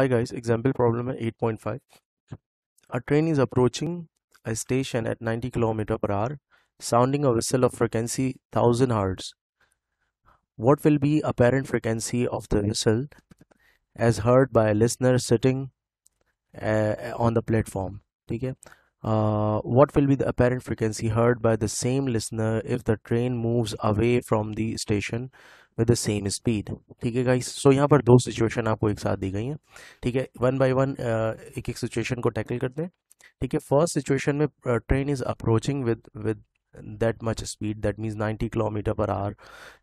Hi guys, example problem 8.5. A train is approaching a station at 90 km per hour, sounding a whistle of frequency 1000 Hz. What will be apparent frequency of the whistle as heard by a listener sitting uh, on the platform? Okay. Uh, what will be the apparent frequency heard by the same listener if the train moves away from the station with the same speed ठीक है guys so यहाँ पर दो situation आपको एक साथ दी गई हैं ठीक है वन बाय वन एक एक सिचुएशन को टैकल करते हैं ठीक है फर्स्ट सिचुएशन में train is approaching with with that much speed that means ninety kilometre per hour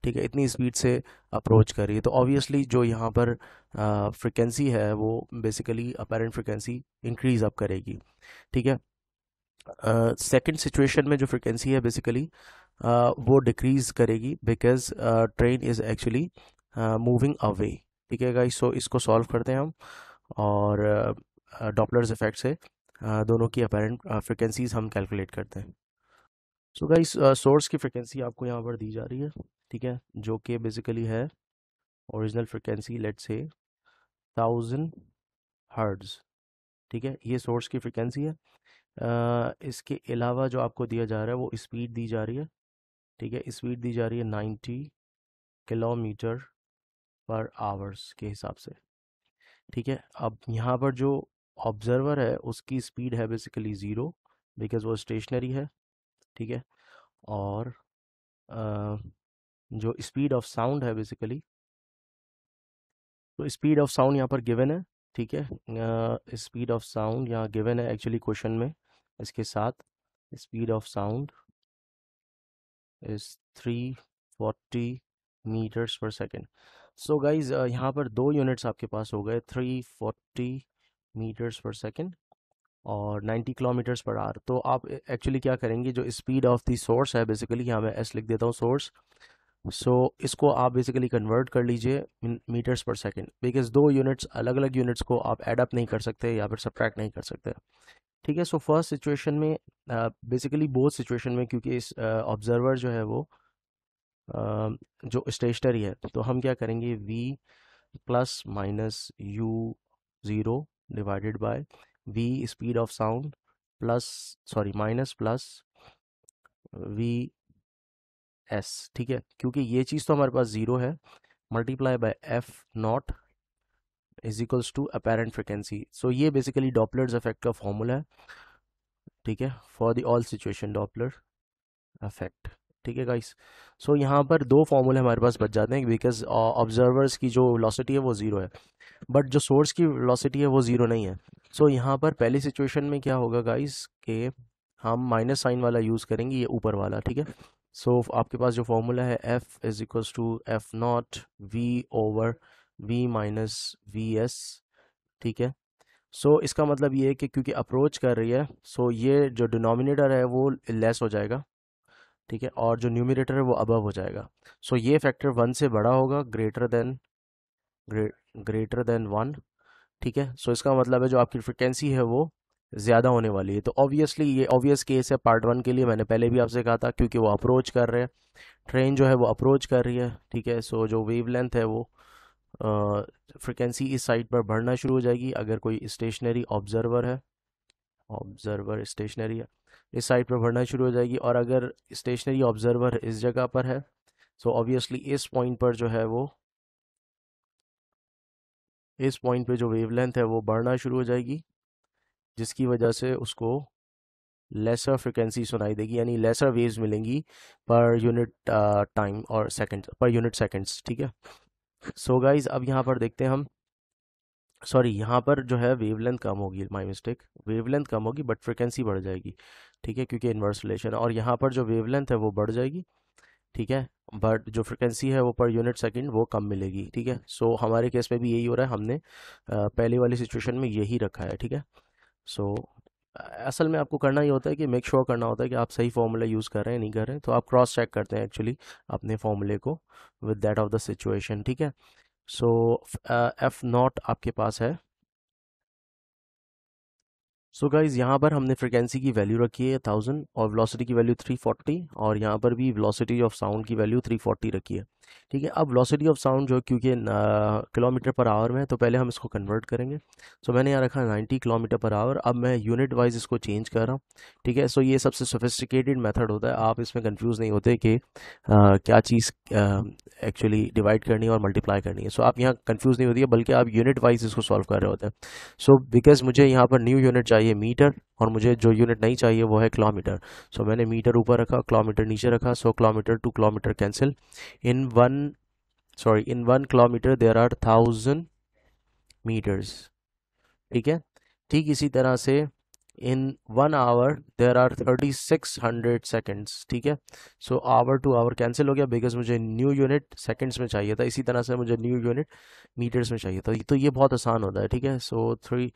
ठीक है इतनी स्पीड से अप्रोच कर रही है तो ऑब्वियसली जो यहाँ पर फ्रिक्वेंसी uh, है वो basically apparent frequency increase up करेगी ठीक है सेकेंड uh, सिचुएशन में जो फ्रिक्वेंसी है बेसिकली Uh, वो डिक्रीज करेगी because train is actually moving away ठीक है गाइस सो इसको सॉल्व करते हैं हम और डॉपलर्स uh, इफेक्ट uh, से uh, दोनों की अपेरेंट फ्रिक्वेंसीज uh, हम कैलकुलेट करते हैं सो गाइस सोर्स की फ्रिक्वेंसी आपको यहाँ पर दी जा रही है ठीक है जो कि बेसिकली है original frequency let's say thousand hertz ठीक है ये सोर्स की फ्रिक्वेंसी है uh, इसके अलावा जो आपको दिया जा रहा है वो स्पीड दी जा रही है ठीक है स्पीड दी जा रही है नाइन्टी किलोमीटर पर आवर्स के हिसाब से ठीक है अब यहाँ पर जो ऑब्जर्वर है उसकी स्पीड है बेसिकली ज़ीरो बिकॉज वो स्टेशनरी है ठीक है और आ, जो स्पीड ऑफ साउंड है बेसिकली तो स्पीड ऑफ साउंड यहाँ पर गिवन है ठीक है स्पीड ऑफ साउंड यहाँ गिवन है एक्चुअली क्वेश्चन में इसके साथ speed of sound is 340 metres per second so guys यहाँ पर दो यूनिट्स आपके पास हो गए 340 मीटर्स पर सेकेंड और 90 किलोमीटर्स पर आर तो आप एक्चुअली क्या करेंगे जो स्पीड ऑफ दी सोर्स है बेसिकली यहाँ मैं एस लिख देता हूँ सोर्स सो इसको आप बेसिकली कन्वर्ट कर लीजिए मीटर्स पर सेकंड बिकॉज दो यूनिट्स अलग अलग यूनिट्स को आप एडअप नहीं कर सकते या फिर सब्ट्रैक्ट नहीं कर सकते ठीक है सो फर्स्ट सिचुएशन में बेसिकली बोथ सिचुएशन में क्योंकि इस ऑब्जर्वर uh, जो है वो uh, जो स्टेशनरी है तो हम क्या करेंगे V plus minus U zero divided by V speed of sound plus sorry minus plus V S ठीक है क्योंकि ये चीज़ तो हमारे पास ज़ीरो है multiply by F naught is equals to apparent frequency so ये बेसिकली डॉपलर्स इफेक्ट का फॉर्मूला है ठीक है for the all situation Doppler affect ठीक है गाइस सो यहाँ पर दो फॉर्मूले हमारे पास बच जाते हैं बिकॉज ऑब्जर्वर्स uh, की जो वेलोसिटी है वो ज़ीरो है बट जो सोर्स की वेलोसिटी है वो ज़ीरो नहीं है सो so, यहाँ पर पहली सिचुएशन में क्या होगा गाइस के हम माइनस साइन वाला यूज़ करेंगे ये ऊपर वाला ठीक है सो so, आपके पास जो फॉर्मूला है F is equals to F naught V over v minus V S ठीक है सो so, इसका मतलब ये है कि क्योंकि अप्रोच कर रही है सो so ये जो डिनोमिनेटर है वो लेस हो जाएगा ठीक है और जो न्यूमिनेटर है वो अबव हो जाएगा सो so, ये फैक्टर वन से बड़ा होगा greater than greater than one ठीक है सो इसका मतलब है जो आपकी फ्रिक्वेंसी है वो ज़्यादा होने वाली है तो ऑब्वियसली ये ऑब्वियस केस है पार्ट वन के लिए मैंने पहले भी आपसे कहा था क्योंकि वो अप्रोच कर रहे हैं ट्रेन जो है वो अप्रोच कर रही है ठीक है सो so, जो वेव है वो फ्रिक्वेंसी इस साइड पर बढ़ना शुरू हो जाएगी अगर कोई स्टेशनरी ऑब्जर्वर है ऑब्जर्वर स्टेशनरी है इस साइड पर बढ़ना शुरू हो जाएगी और अगर स्टेशनरी ऑब्जर्वर इस जगह पर है सो so ऑब्वियसली इस पॉइंट पर जो है वो इस पॉइंट पे जो वेवलेंथ है वो बढ़ना शुरू हो जाएगी जिसकी वजह से उसको लेसर फ्रिक्वेंसी सुनाई देगी यानी लेसर वेव्स मिलेंगी पर यूनिट टाइम और सेकंड पर यूनिट सेकंड्स ठीक है सो so गाइज अब यहाँ पर देखते हैं हम सॉरी यहाँ पर जो है वेवलेंथ कम होगी माई मिस्टेक वेवलेंथ कम होगी बट फ्रिक्वेंसी बढ़ जाएगी ठीक है क्योंकि इन्वर्स रिलेशन और यहाँ पर जो वेवलेंथ है वो बढ़ जाएगी ठीक है बट जो फ्रिक्वेंसी है वो पर यूनिट सेकंड वो कम मिलेगी ठीक है सो so, हमारे केस में भी यही हो रहा है हमने पहले वाली सिचुएशन में यही रखा है ठीक है सो असल में आपको करना ये होता है कि मेक श्योर sure करना होता है कि आप सही फॉर्मूला यूज़ कर रहे हैं नहीं कर रहे हैं तो आप क्रॉस चेक करते हैं एक्चुअली अपने फॉर्मूले को with that of the situation ठीक है सो एफ नॉट आपके पास है सो so गाइज यहाँ पर हमने फ्रिक्वेंसी की वैल्यू रखी है थाउजेंड और वेलोसिटी की वैल्यू थ्री फोर्टी और यहाँ पर भी वेलोसिटी ऑफ साउंड की वैल्यू थ्री फोर्टी रखी है ठीक है अब वेलोसिटी ऑफ साउंड जो क्योंकि किलोमीटर पर आवर में है तो पहले हम इसको कन्वर्ट करेंगे सो so, मैंने यहाँ रखा 90 किलोमीटर पर आवर अब मैं यूनिट वाइज इसको चेंज कर रहा हूँ ठीक है सो so, ये सबसे सोफिस्टिकेटेड मेथड होता है आप इसमें कंफ्यूज नहीं होते कि आ, क्या चीज़ एक्चुअली डिवाइड करनी है और मल्टीप्लाई करनी है सो so, आप यहाँ कन्फ्यूज़ नहीं होती है बल्कि आप यूनिट वाइज इसको सॉल्व कर रहे होते हैं सो so, बिकॉज मुझे यहाँ पर न्यू यूनिट चाहिए मीटर और मुझे जो यूनिट नहीं चाहिए वो है किलोमीटर सो मैंने मीटर ऊपर रखा किलोमीटर नीचे रखा so kilometre to kilometre cancel in one sorry in one kilometre there are thousand metres ठीक है ठीक इसी तरह से in one hour there are thirty six hundred seconds ठीक है so hour to hour cancel हो गया बिकॉज मुझे न्यू यूनिट सेकेंड्स में चाहिए था इसी तरह से मुझे न्यू यूनिट मीटर्स में चाहिए था तो ये बहुत आसान होता है ठीक है so three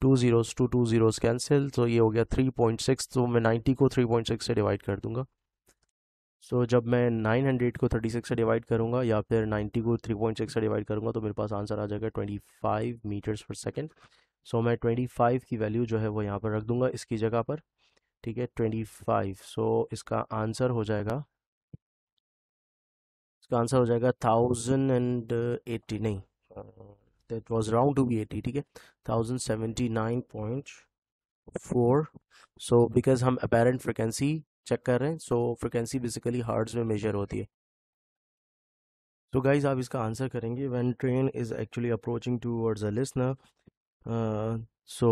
two zeros to two zeros cancel तो ये हो गया थ्री पॉइंट सिक्स तो मैं नाइन्टी को थ्री पॉइंट सिक्स से डिवाइड कर दूंगा सो so, जब मैं नाइन हंड्रेड को थर्टी सिक्स से डिवाइड करूंगा या फिर नाइन्टी को थ्री पॉइंट सिक्स से डिवाइड करूंगा तो मेरे पास आंसर आ जाएगा twenty five metres per second so मैं ट्वेंटी फाइव की वैल्यू जो है वो यहाँ पर रख दूंगा इसकी जगह पर ठीक है ट्वेंटी फाइव सो इसका आंसर हो जाएगा इसका आंसर हो जाएगा थाउजेंड एंड एट्टी नहीं तो it was round to be eighty ठीक है thousand seventy nine point four so because हम अपेरेंट फ्रिक्वेंसी चेक कर रहे हैं सो फ्रिक्वेंसी बेसिकली हार्ट्स में मेजर होती है सो so गाइज आप इसका आंसर करेंगे when train is actually approaching words a listener so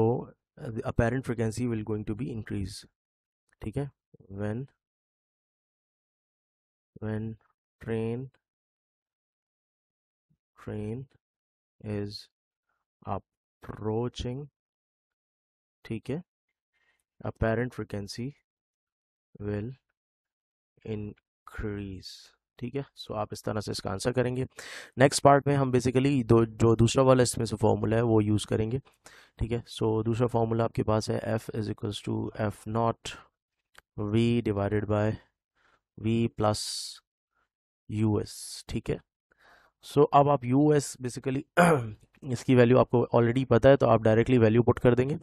apparent frequency will going to be increase ठीक है when when train train is approaching ठीक है apparent frequency will increase ठीक है सो so, आप इस तरह से इसका आंसर करेंगे नेक्स्ट पार्ट में हम बेसिकली दो जो दूसरा वाला इसमें से फॉर्मूला है वो यूज़ करेंगे ठीक है सो so, दूसरा फार्मूला आपके पास है F is equals to F naught V divided by V plus U S ठीक है सो so, अब आप यू एस बेसिकली इसकी वैल्यू आपको ऑलरेडी पता है तो आप डायरेक्टली वैल्यू पुट कर देंगे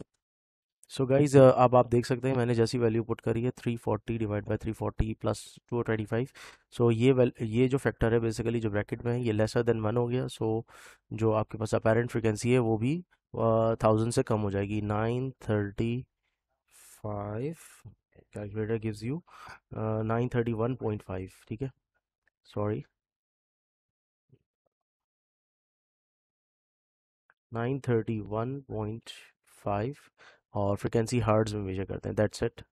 सो so गाइज अब आप देख सकते हैं मैंने जैसी वैल्यू पुट करी है 340 forty divide by three forty plus two twenty five so ये वैल ये जो फैक्टर है बेसिकली जो ब्रैकेट में है ये लेसर देन वन हो गया सो so, जो आपके पास अपेरेंट फ्रिक्वेंसी है वो भी थाउजेंड uh, से कम हो जाएगी nine thirty five calculator gives you nine thirty one point five ठीक है सॉरी 931.5 और फ्रिक्वेंसी हर्ट्ज में मेजर करते हैं दैट्स इट